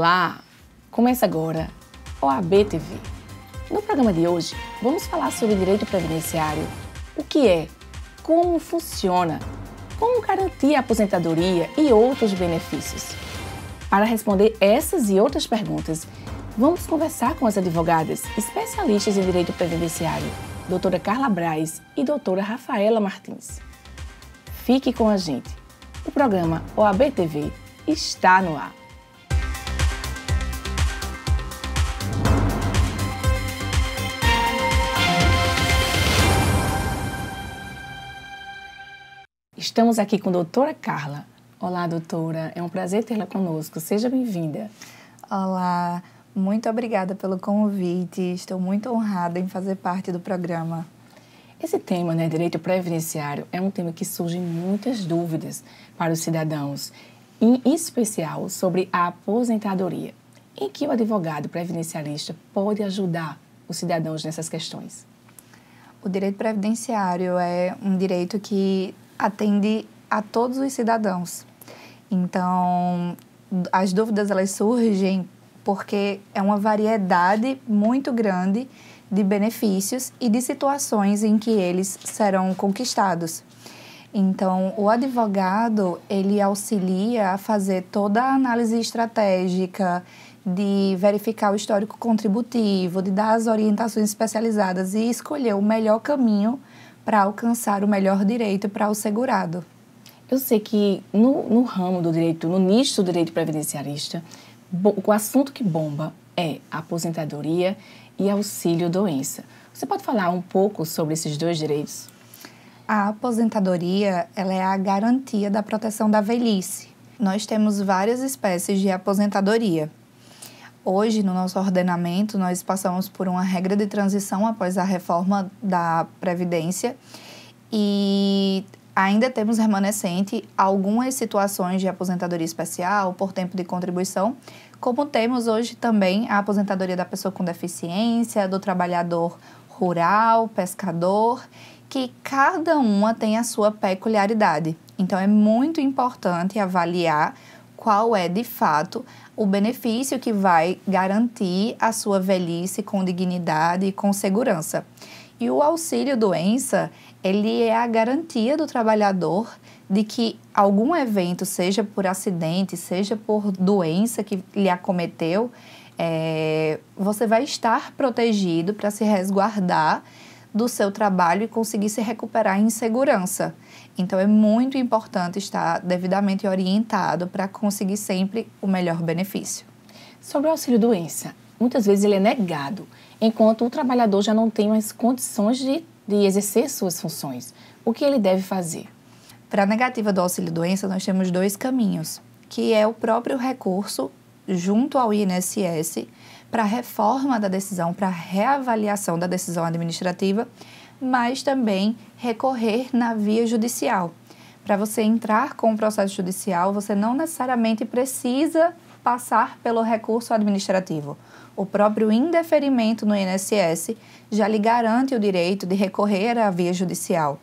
Olá! Começa agora OAB TV. No programa de hoje, vamos falar sobre direito previdenciário. O que é? Como funciona? Como garantir a aposentadoria e outros benefícios? Para responder essas e outras perguntas, vamos conversar com as advogadas especialistas em direito previdenciário, doutora Carla Braz e doutora Rafaela Martins. Fique com a gente. O programa OAB TV está no ar. Estamos aqui com a doutora Carla. Olá, doutora. É um prazer tê-la conosco. Seja bem-vinda. Olá, muito obrigada pelo convite. Estou muito honrada em fazer parte do programa. Esse tema, né, direito previdenciário, é um tema que surge muitas dúvidas para os cidadãos, em especial sobre a aposentadoria. Em que o advogado previdencialista pode ajudar os cidadãos nessas questões? O direito previdenciário é um direito que atende a todos os cidadãos. Então, as dúvidas elas surgem porque é uma variedade muito grande de benefícios e de situações em que eles serão conquistados. Então, o advogado, ele auxilia a fazer toda a análise estratégica, de verificar o histórico contributivo, de dar as orientações especializadas e escolher o melhor caminho para alcançar o melhor direito para o segurado. Eu sei que no, no ramo do direito, no nicho do direito previdenciarista, o assunto que bomba é a aposentadoria e auxílio-doença. Você pode falar um pouco sobre esses dois direitos? A aposentadoria ela é a garantia da proteção da velhice. Nós temos várias espécies de aposentadoria. Hoje, no nosso ordenamento, nós passamos por uma regra de transição após a reforma da Previdência e ainda temos remanescente algumas situações de aposentadoria especial por tempo de contribuição, como temos hoje também a aposentadoria da pessoa com deficiência, do trabalhador rural, pescador, que cada uma tem a sua peculiaridade. Então, é muito importante avaliar qual é de fato o benefício que vai garantir a sua velhice com dignidade e com segurança. E o auxílio doença, ele é a garantia do trabalhador de que algum evento, seja por acidente, seja por doença que lhe acometeu, é, você vai estar protegido para se resguardar do seu trabalho e conseguir se recuperar em segurança. Então é muito importante estar devidamente orientado para conseguir sempre o melhor benefício. Sobre o auxílio doença, muitas vezes ele é negado, enquanto o trabalhador já não tem as condições de, de exercer suas funções. O que ele deve fazer? Para a negativa do auxílio doença, nós temos dois caminhos, que é o próprio recurso junto ao INSS para reforma da decisão, para reavaliação da decisão administrativa, mas também recorrer na via judicial. Para você entrar com o processo judicial, você não necessariamente precisa passar pelo recurso administrativo. O próprio indeferimento no INSS já lhe garante o direito de recorrer à via judicial.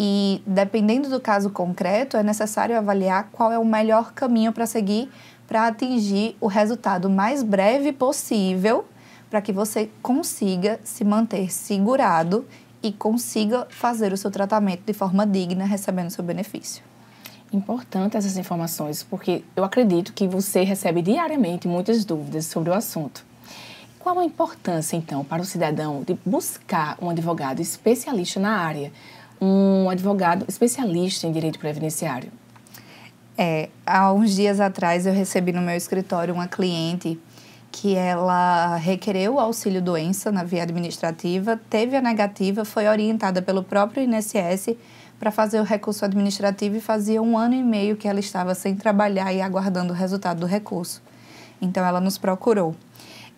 E, dependendo do caso concreto, é necessário avaliar qual é o melhor caminho para seguir para atingir o resultado mais breve possível, para que você consiga se manter segurado e consiga fazer o seu tratamento de forma digna, recebendo seu benefício. Importante essas informações, porque eu acredito que você recebe diariamente muitas dúvidas sobre o assunto. Qual a importância, então, para o cidadão de buscar um advogado especialista na área, um advogado especialista em direito previdenciário? É, há uns dias atrás eu recebi no meu escritório uma cliente que ela requereu o auxílio doença na via administrativa, teve a negativa, foi orientada pelo próprio INSS para fazer o recurso administrativo e fazia um ano e meio que ela estava sem trabalhar e aguardando o resultado do recurso. Então ela nos procurou.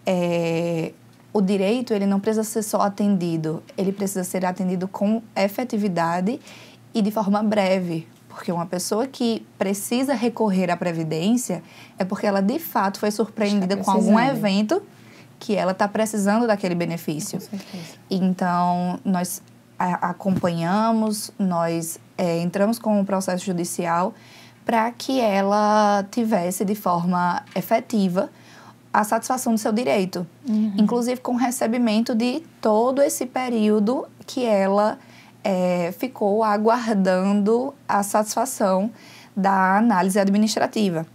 É, o direito ele não precisa ser só atendido, ele precisa ser atendido com efetividade e de forma breve, porque uma pessoa que precisa recorrer à previdência é porque ela de fato foi surpreendida com algum evento que ela está precisando daquele benefício. Então, nós acompanhamos, nós é, entramos com o um processo judicial para que ela tivesse de forma efetiva a satisfação do seu direito, uhum. inclusive com o recebimento de todo esse período que ela é, ficou aguardando a satisfação da análise administrativa.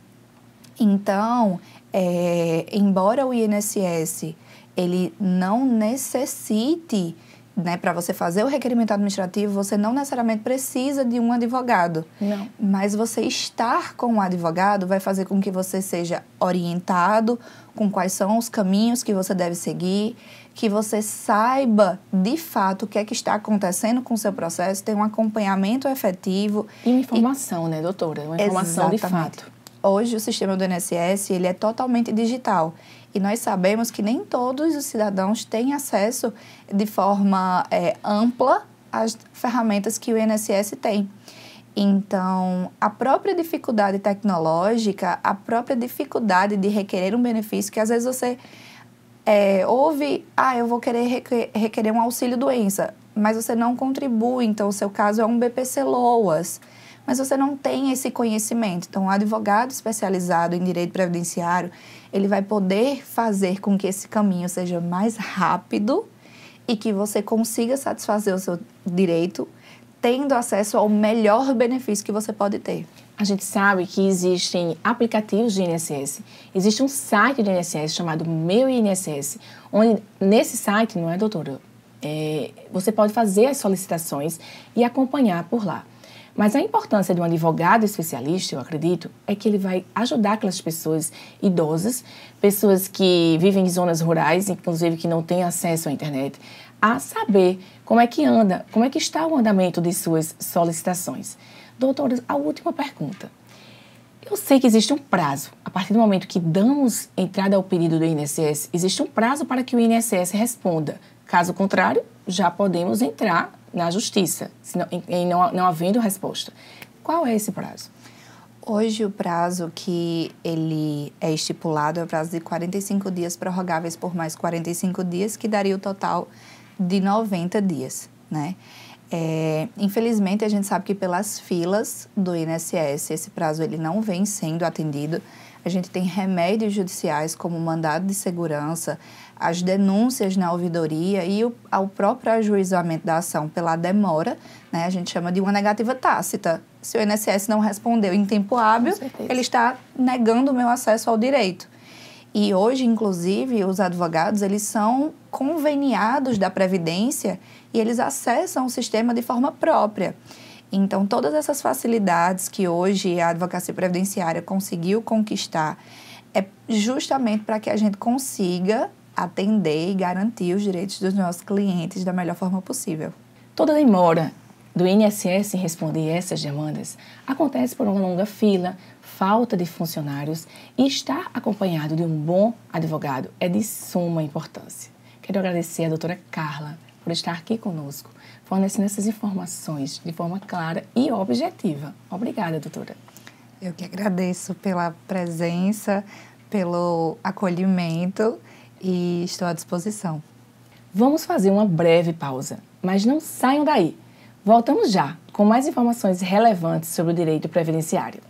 Então, é, embora o INSS ele não necessite né, para você fazer o requerimento administrativo, você não necessariamente precisa de um advogado. Não. Mas você estar com um advogado vai fazer com que você seja orientado com quais são os caminhos que você deve seguir, que você saiba de fato o que é que está acontecendo com o seu processo, ter um acompanhamento efetivo. E uma informação, e... né, doutora? Uma informação Exatamente. de fato. Hoje o sistema do INSS ele é totalmente digital e nós sabemos que nem todos os cidadãos têm acesso de forma é, ampla às ferramentas que o INSS tem. Então, a própria dificuldade tecnológica, a própria dificuldade de requerer um benefício, que às vezes você é, houve, ah, eu vou querer requerer um auxílio doença, mas você não contribui, então o seu caso é um BPC LOAS, mas você não tem esse conhecimento. Então, o um advogado especializado em direito previdenciário, ele vai poder fazer com que esse caminho seja mais rápido e que você consiga satisfazer o seu direito, tendo acesso ao melhor benefício que você pode ter. A gente sabe que existem aplicativos de INSS. Existe um site de INSS chamado Meu INSS, onde nesse site, não é, doutora? É, você pode fazer as solicitações e acompanhar por lá. Mas a importância de um advogado especialista, eu acredito, é que ele vai ajudar aquelas pessoas idosas, pessoas que vivem em zonas rurais, inclusive que não têm acesso à internet, a saber como é que anda, como é que está o andamento de suas solicitações. Doutora, a última pergunta. Eu sei que existe um prazo. A partir do momento que damos entrada ao pedido do INSS, existe um prazo para que o INSS responda. Caso contrário, já podemos entrar na justiça, senão, em, em não, não havendo resposta. Qual é esse prazo? Hoje o prazo que ele é estipulado é o prazo de 45 dias prorrogáveis por mais 45 dias, que daria o total de 90 dias, né? É, infelizmente, a gente sabe que pelas filas do INSS, esse prazo ele não vem sendo atendido. A gente tem remédios judiciais como mandado de segurança, as denúncias na ouvidoria e o, ao próprio ajuizamento da ação pela demora, né, a gente chama de uma negativa tácita. Se o INSS não respondeu em tempo hábil, ele está negando o meu acesso ao direito. E hoje, inclusive, os advogados, eles são conveniados da previdência e eles acessam o sistema de forma própria. Então, todas essas facilidades que hoje a advocacia previdenciária conseguiu conquistar é justamente para que a gente consiga atender e garantir os direitos dos nossos clientes da melhor forma possível. Toda demora do INSS em responder essas demandas acontece por uma longa fila, falta de funcionários e estar acompanhado de um bom advogado é de suma importância. Quero agradecer à doutora Carla por estar aqui conosco, fornecendo essas informações de forma clara e objetiva. Obrigada, doutora. Eu que agradeço pela presença, pelo acolhimento e estou à disposição. Vamos fazer uma breve pausa, mas não saiam daí. Voltamos já com mais informações relevantes sobre o direito previdenciário.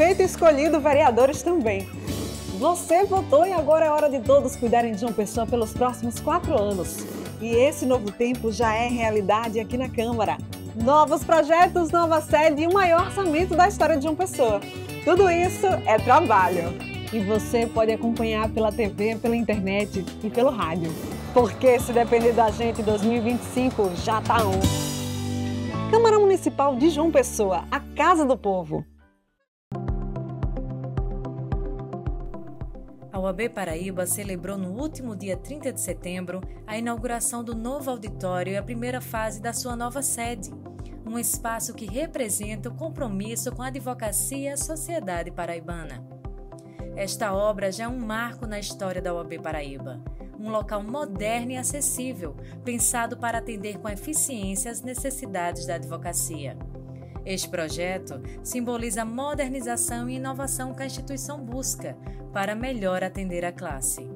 prefeito e escolhido vereadores também. Você votou e agora é hora de todos cuidarem de João Pessoa pelos próximos quatro anos. E esse novo tempo já é realidade aqui na Câmara. Novos projetos, nova sede e o maior orçamento da história de João Pessoa. Tudo isso é trabalho. E você pode acompanhar pela TV, pela internet e pelo rádio. Porque se depender da gente, 2025 já tá um. Câmara Municipal de João Pessoa, a Casa do Povo. A OAB Paraíba celebrou no último dia 30 de setembro a inauguração do novo auditório e a primeira fase da sua nova sede, um espaço que representa o compromisso com a advocacia e a sociedade paraibana. Esta obra já é um marco na história da OAB Paraíba, um local moderno e acessível, pensado para atender com eficiência as necessidades da advocacia. Este projeto simboliza a modernização e inovação que a instituição busca para melhor atender a classe.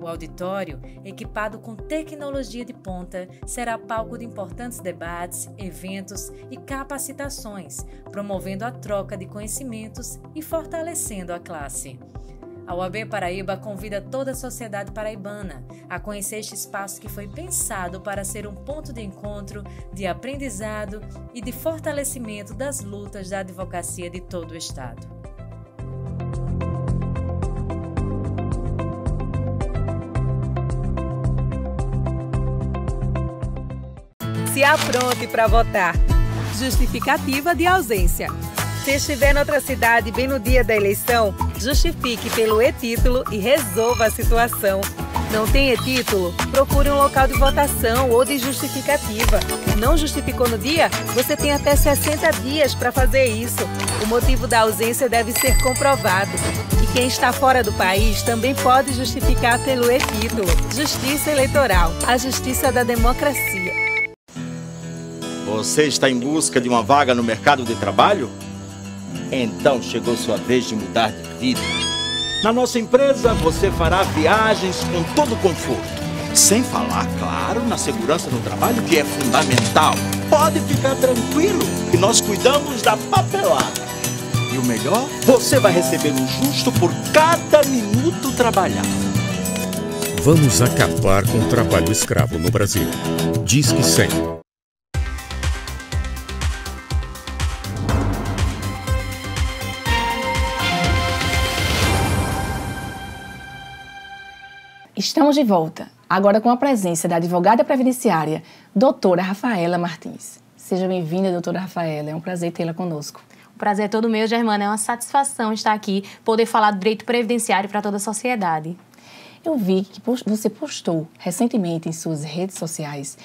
O auditório, equipado com tecnologia de ponta, será palco de importantes debates, eventos e capacitações, promovendo a troca de conhecimentos e fortalecendo a classe. A OAB Paraíba convida toda a sociedade paraibana a conhecer este espaço que foi pensado para ser um ponto de encontro, de aprendizado e de fortalecimento das lutas da advocacia de todo o Estado. Se apronte para votar. Justificativa de ausência se estiver em outra cidade bem no dia da eleição, justifique pelo e-título e resolva a situação. Não tem e-título? Procure um local de votação ou de justificativa. Não justificou no dia? Você tem até 60 dias para fazer isso. O motivo da ausência deve ser comprovado. E quem está fora do país também pode justificar pelo e-título. Justiça Eleitoral a justiça da democracia. Você está em busca de uma vaga no mercado de trabalho? Então chegou sua vez de mudar de vida. Na nossa empresa, você fará viagens com todo conforto. Sem falar, claro, na segurança do trabalho, que é fundamental. Pode ficar tranquilo, que nós cuidamos da papelada. E o melhor, você vai receber o justo por cada minuto trabalhado. Vamos acabar com o trabalho escravo no Brasil. Diz que 100. Estamos de volta, agora com a presença da advogada previdenciária, doutora Rafaela Martins. Seja bem-vinda, doutora Rafaela. É um prazer tê-la conosco. O prazer é todo meu, Germana. É uma satisfação estar aqui, poder falar do direito previdenciário para toda a sociedade. Eu vi que você postou recentemente em suas redes sociais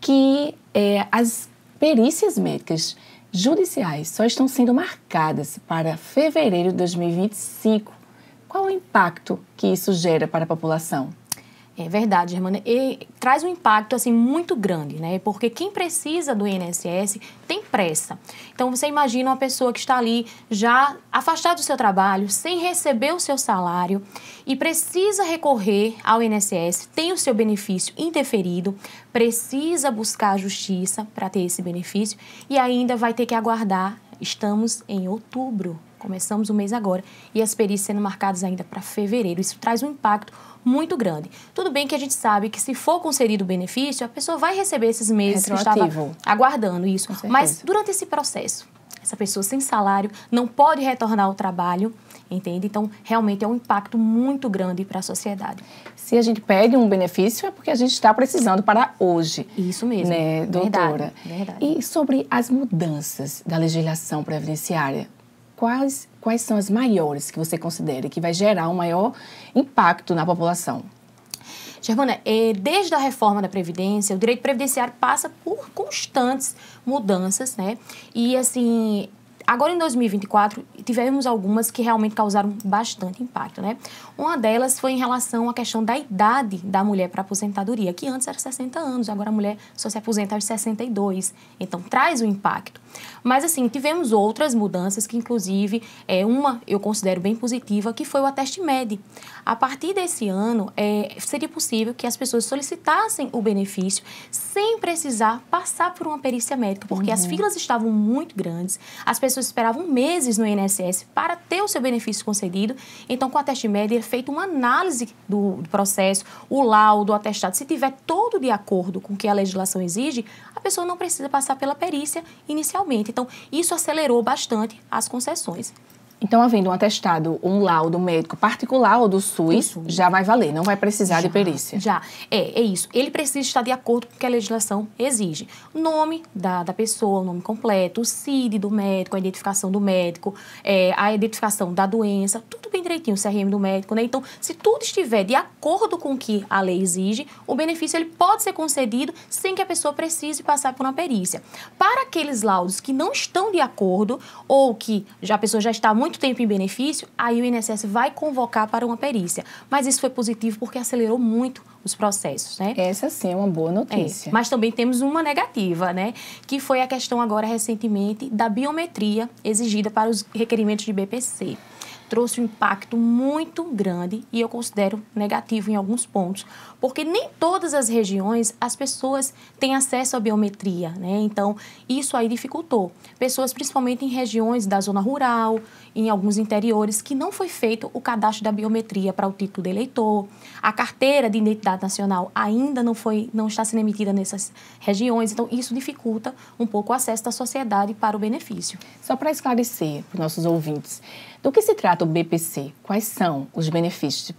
que é, as perícias médicas judiciais só estão sendo marcadas para fevereiro de 2025. Qual o impacto que isso gera para a população? É verdade, irmã. E traz um impacto assim muito grande, né? Porque quem precisa do INSS tem pressa. Então você imagina uma pessoa que está ali já afastada do seu trabalho, sem receber o seu salário e precisa recorrer ao INSS, tem o seu benefício interferido, precisa buscar a justiça para ter esse benefício e ainda vai ter que aguardar. Estamos em outubro Começamos o mês agora e as perícias sendo marcadas ainda para fevereiro. Isso traz um impacto muito grande. Tudo bem que a gente sabe que se for concedido o benefício, a pessoa vai receber esses meses que estava aguardando isso. Mas durante esse processo, essa pessoa sem salário não pode retornar ao trabalho, entende? Então, realmente é um impacto muito grande para a sociedade. Se a gente pede um benefício, é porque a gente está precisando para hoje. Isso mesmo. Né, doutora? Verdade, verdade. E sobre as mudanças da legislação previdenciária? quais, quais são as maiores que você considera que vai gerar um maior impacto na população? Germana, é, desde a reforma da Previdência, o direito previdenciário passa por constantes mudanças, né? E, assim, Agora, em 2024, tivemos algumas que realmente causaram bastante impacto, né? Uma delas foi em relação à questão da idade da mulher para aposentadoria, que antes era 60 anos, agora a mulher só se aposenta aos 62. Então, traz o um impacto. Mas, assim, tivemos outras mudanças que, inclusive, é uma eu considero bem positiva, que foi o ateste médico. A partir desse ano, é, seria possível que as pessoas solicitassem o benefício sem precisar passar por uma perícia médica, porque uhum. as filas estavam muito grandes, as pessoas pessoas esperavam meses no INSS para ter o seu benefício concedido. Então, com a teste médio, é feita uma análise do, do processo, o laudo, o atestado. Se tiver todo de acordo com o que a legislação exige, a pessoa não precisa passar pela perícia inicialmente. Então, isso acelerou bastante as concessões. Então, havendo um atestado um laudo médico particular ou do SUS, já vai valer, não vai precisar já, de perícia. Já, é, é isso. Ele precisa estar de acordo com o que a legislação exige. Nome da, da pessoa, nome completo, o CID do médico, a identificação do médico, é, a identificação da doença, tudo bem direitinho, o CRM do médico, né? Então, se tudo estiver de acordo com o que a lei exige, o benefício ele pode ser concedido sem que a pessoa precise passar por uma perícia. Para aqueles laudos que não estão de acordo ou que já, a pessoa já está muito muito tempo em benefício, aí o INSS vai convocar para uma perícia. Mas isso foi positivo porque acelerou muito os processos, né? Essa sim é uma boa é, notícia. É. Mas também temos uma negativa, né? Que foi a questão agora recentemente da biometria exigida para os requerimentos de BPC trouxe um impacto muito grande e eu considero negativo em alguns pontos, porque nem todas as regiões as pessoas têm acesso à biometria, né? Então, isso aí dificultou. Pessoas principalmente em regiões da zona rural, em alguns interiores que não foi feito o cadastro da biometria para o título de eleitor, a carteira de identidade nacional ainda não foi não está sendo emitida nessas regiões, então isso dificulta um pouco o acesso da sociedade para o benefício. Só para esclarecer para os nossos ouvintes, do que se trata o BPC? Quais são os benefícios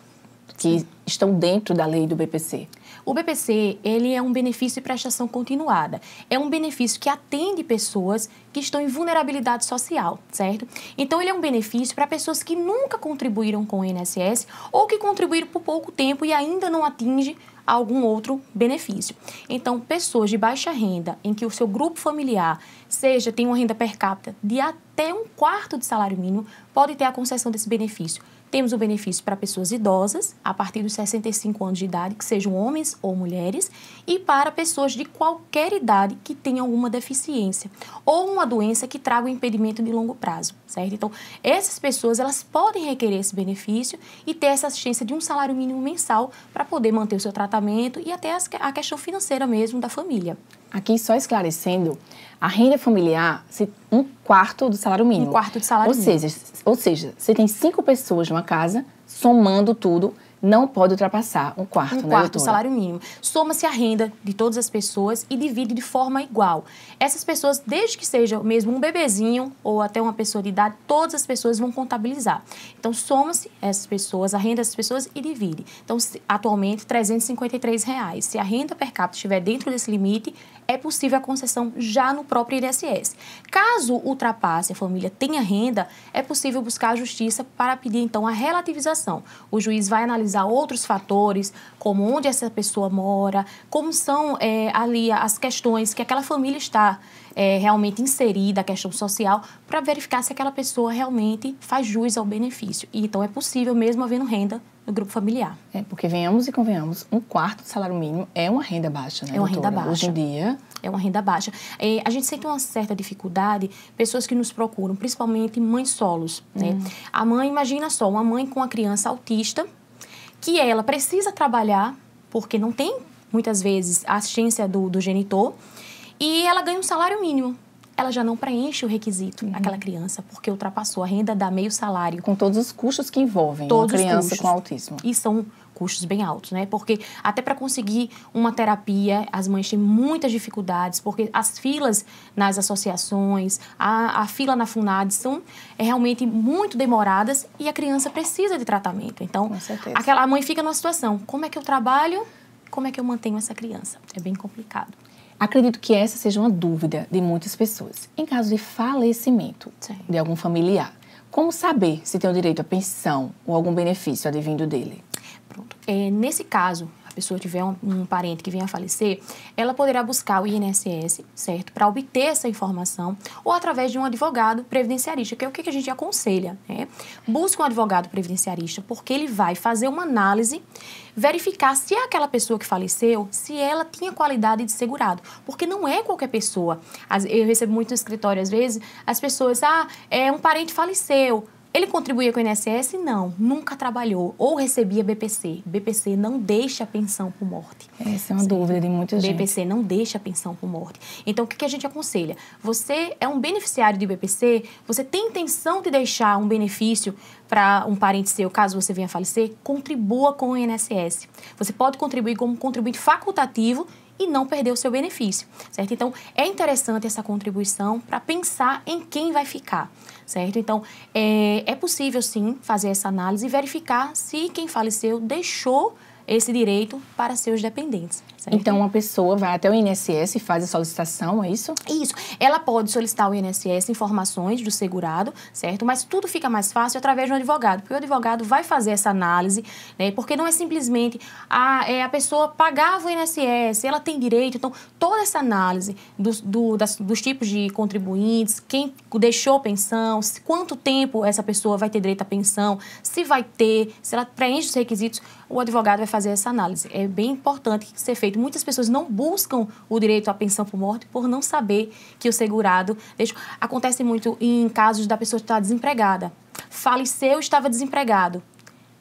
que Sim. estão dentro da lei do BPC? O BPC, ele é um benefício de prestação continuada. É um benefício que atende pessoas que estão em vulnerabilidade social, certo? Então, ele é um benefício para pessoas que nunca contribuíram com o INSS ou que contribuíram por pouco tempo e ainda não atinge algum outro benefício. Então, pessoas de baixa renda, em que o seu grupo familiar seja tem uma renda per capita de até um quarto de salário mínimo, pode ter a concessão desse benefício temos o benefício para pessoas idosas, a partir dos 65 anos de idade, que sejam homens ou mulheres, e para pessoas de qualquer idade que tenham alguma deficiência ou uma doença que traga um impedimento de longo prazo, certo? Então, essas pessoas, elas podem requerer esse benefício e ter essa assistência de um salário mínimo mensal para poder manter o seu tratamento e até a questão financeira mesmo da família. Aqui só esclarecendo, a renda familiar, se um quarto do salário mínimo. Um quarto de salário ou mínimo. Seja, ou seja, você tem cinco pessoas numa casa, somando tudo, não pode ultrapassar um quarto, um né, quarto do salário mínimo. Soma-se a renda de todas as pessoas e divide de forma igual. Essas pessoas, desde que seja mesmo um bebezinho ou até uma pessoa de idade, todas as pessoas vão contabilizar. Então, soma-se essas pessoas, a renda dessas pessoas e divide. Então, atualmente, R$ 353. Reais. Se a renda per capita estiver dentro desse limite, é possível a concessão já no próprio INSS. Caso ultrapasse a família tenha renda, é possível buscar a justiça para pedir então a relativização. O juiz vai analisar outros fatores, como onde essa pessoa mora, como são é, ali as questões que aquela família está é, realmente inserida, a questão social, para verificar se aquela pessoa realmente faz jus ao benefício. E, então é possível, mesmo havendo renda, no grupo familiar. É, porque venhamos e convenhamos, um quarto do salário mínimo é uma renda baixa, né? É uma doutora? renda baixa. Hoje em dia. É uma renda baixa. É, a gente sente uma certa dificuldade, pessoas que nos procuram, principalmente mães solos, né? Hum. A mãe, imagina só, uma mãe com uma criança autista, que ela precisa trabalhar, porque não tem, muitas vezes, a assistência do, do genitor, e ela ganha um salário mínimo ela já não preenche o requisito, uhum. aquela criança, porque ultrapassou a renda dá meio salário. Com todos os custos que envolvem todos uma criança com autismo. E são custos bem altos, né? Porque até para conseguir uma terapia, as mães têm muitas dificuldades, porque as filas nas associações, a, a fila na FUNAD são é, realmente muito demoradas e a criança precisa de tratamento. Então, aquela a mãe fica numa situação, como é que eu trabalho? Como é que eu mantenho essa criança? É bem complicado. Acredito que essa seja uma dúvida de muitas pessoas. Em caso de falecimento Sim. de algum familiar, como saber se tem o direito à pensão ou algum benefício advindo dele? Pronto. É, nesse caso, pessoa tiver um, um parente que venha a falecer, ela poderá buscar o INSS, certo? Para obter essa informação ou através de um advogado previdenciarista, que é o que a gente aconselha, né? Busque um advogado previdenciarista, porque ele vai fazer uma análise verificar se é aquela pessoa que faleceu, se ela tinha qualidade de segurado. Porque não é qualquer pessoa. Eu recebo muito no escritório, às vezes, as pessoas, ah, é, um parente faleceu. Ele contribuía com o INSS? Não, nunca trabalhou ou recebia BPC. BPC não deixa a pensão por morte. Essa é uma Sim. dúvida de muita gente. BPC não deixa a pensão por morte. Então, o que a gente aconselha? Você é um beneficiário de BPC, você tem intenção de deixar um benefício para um parente seu, caso você venha a falecer? Contribua com o INSS. Você pode contribuir como contribuinte facultativo e não perder o seu benefício, certo? Então, é interessante essa contribuição para pensar em quem vai ficar, certo? Então, é, é possível sim fazer essa análise e verificar se quem faleceu deixou esse direito para seus dependentes. Certo. Então, uma pessoa vai até o INSS e faz a solicitação, é isso? Isso. Ela pode solicitar o INSS informações do segurado, certo? Mas tudo fica mais fácil através de um advogado, porque o advogado vai fazer essa análise, né? Porque não é simplesmente a, ah, é, a pessoa pagava o INSS, ela tem direito. Então, toda essa análise dos, do, das, dos tipos de contribuintes, quem deixou pensão, quanto tempo essa pessoa vai ter direito à pensão, se vai ter, se ela preenche os requisitos, o advogado vai fazer essa análise. É bem importante que ser feito direito. Muitas pessoas não buscam o direito à pensão por morte por não saber que o segurado. Deixa, acontece muito em casos da pessoa estar desempregada. Faleceu, estava desempregado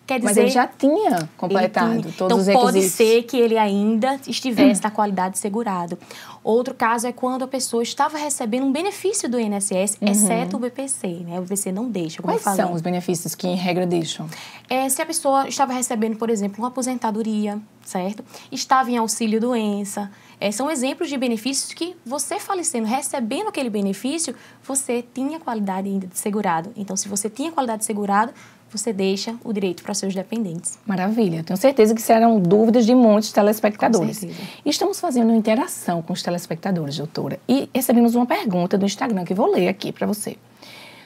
Quer dizer, Mas ele já tinha completado tinha. todos então, os requisitos. Então, pode ser que ele ainda estivesse na qualidade segurado. Outro caso é quando a pessoa estava recebendo um benefício do INSS, uhum. exceto o BPC, né? O BPC não deixa, como Quais eu falei. são os benefícios que, em regra, deixam? É, se a pessoa estava recebendo, por exemplo, uma aposentadoria, certo? Estava em auxílio-doença. É, são exemplos de benefícios que você falecendo, recebendo aquele benefício, você tinha qualidade ainda de segurado. Então, se você tinha qualidade de segurado, você deixa o direito para seus dependentes. Maravilha. Tenho certeza que serão dúvidas de muitos telespectadores. Estamos fazendo uma interação com os telespectadores, doutora, e recebemos uma pergunta do Instagram que vou ler aqui para você.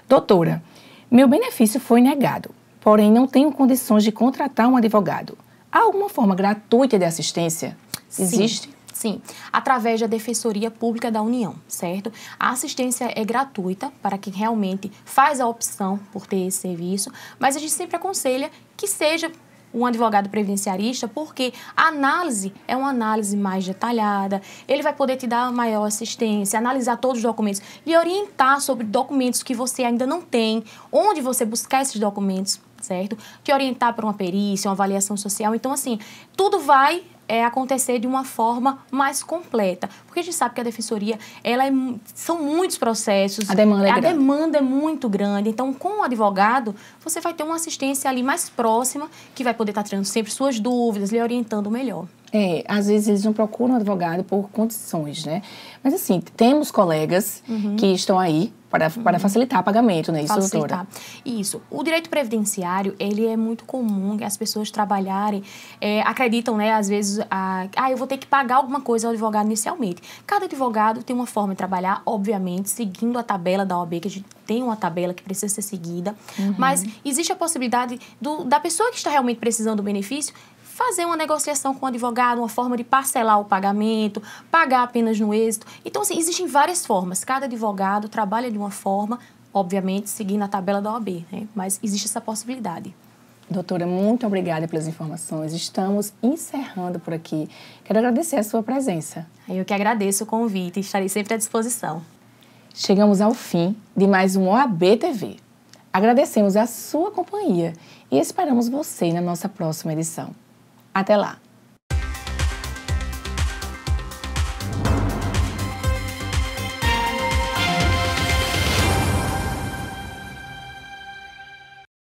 Doutora, meu benefício foi negado, porém não tenho condições de contratar um advogado. Há alguma forma gratuita de assistência? Existe? Sim. Sim, através da Defensoria Pública da União, certo? A assistência é gratuita para quem realmente faz a opção por ter esse serviço, mas a gente sempre aconselha que seja um advogado previdenciarista, porque a análise é uma análise mais detalhada, ele vai poder te dar maior assistência, analisar todos os documentos, lhe orientar sobre documentos que você ainda não tem, onde você buscar esses documentos, certo? Te orientar para uma perícia, uma avaliação social. Então, assim, tudo vai é, acontecer de uma forma mais completa. Porque a gente sabe que a defensoria, ela é, são muitos processos. A demanda é A grande. demanda é muito grande. Então, com o advogado, você vai ter uma assistência ali mais próxima, que vai poder estar tirando sempre suas dúvidas, lhe orientando melhor. É, às vezes eles não procuram um advogado por condições, né? Mas assim, temos colegas uhum. que estão aí para, para uhum. facilitar o pagamento, né? Isso, facilitar. doutora? Isso. O direito previdenciário, ele é muito comum as pessoas trabalharem, é, acreditam, né, às vezes, a, ah, eu vou ter que pagar alguma coisa ao advogado inicialmente. Cada advogado tem uma forma de trabalhar, obviamente, seguindo a tabela da OAB, que a gente tem uma tabela que precisa ser seguida, uhum. mas existe a possibilidade do, da pessoa que está realmente precisando do benefício fazer uma negociação com o advogado, uma forma de parcelar o pagamento, pagar apenas no êxito. Então, assim, existem várias formas. Cada advogado trabalha de uma forma, obviamente, seguindo a tabela da OAB, né? mas existe essa possibilidade. Doutora, muito obrigada pelas informações. Estamos encerrando por aqui. Quero agradecer a sua presença. Eu que agradeço o convite e estarei sempre à disposição. Chegamos ao fim de mais um OAB TV. Agradecemos a sua companhia e esperamos você na nossa próxima edição. Até lá!